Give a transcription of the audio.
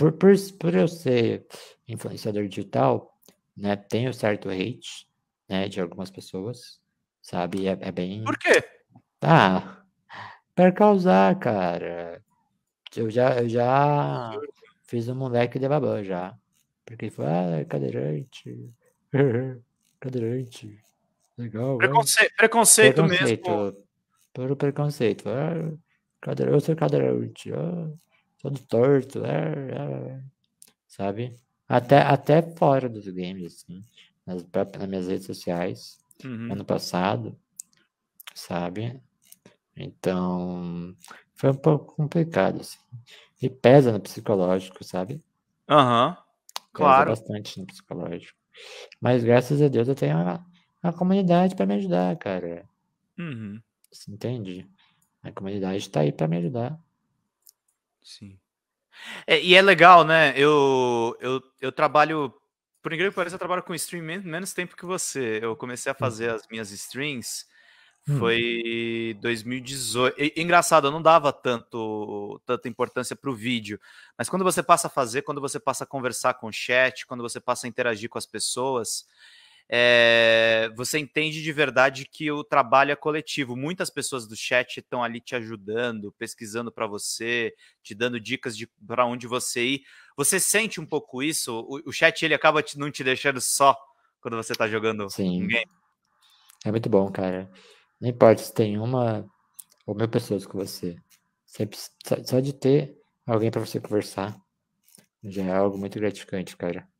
por, por, por eu ser influenciador digital, né, tenho certo hate, né, de algumas pessoas, sabe? É, é bem. Por quê? Ah, para causar, cara. Eu já, eu já fiz um moleque de babão já. Porque foi, ah, é cadeirante. cadeirante. Legal. Preconce... Preconceito, preconceito, mesmo. Pelo preconceito. Ah, cadeirante, eu sou cadeirante. Ah, todo torto, é, é, sabe? Até, até fora dos games, assim, nas, nas minhas redes sociais, uhum. ano passado, sabe? Então, foi um pouco complicado, assim. E pesa no psicológico, sabe? Aham, uhum, claro. Pesa bastante no psicológico. Mas graças a Deus eu tenho a, a comunidade para me ajudar, cara. Uhum. Você entende? A comunidade está aí para me ajudar. Sim. É, e é legal, né? Eu, eu, eu trabalho, por incrível que pareça, eu trabalho com stream menos tempo que você. Eu comecei a hum. fazer as minhas streams hum. foi 2018. E, engraçado, eu não dava tanto tanta importância para o vídeo, mas quando você passa a fazer, quando você passa a conversar com o chat, quando você passa a interagir com as pessoas, é, você entende de verdade que o trabalho é coletivo. Muitas pessoas do chat estão ali te ajudando, pesquisando para você, te dando dicas de para onde você ir. Você sente um pouco isso? O, o chat ele acaba te, não te deixando só quando você está jogando Sim. um game. É muito bom, cara. Não importa se tem uma ou mil pessoas com você. Sempre, só, só de ter alguém para você conversar já é algo muito gratificante, cara.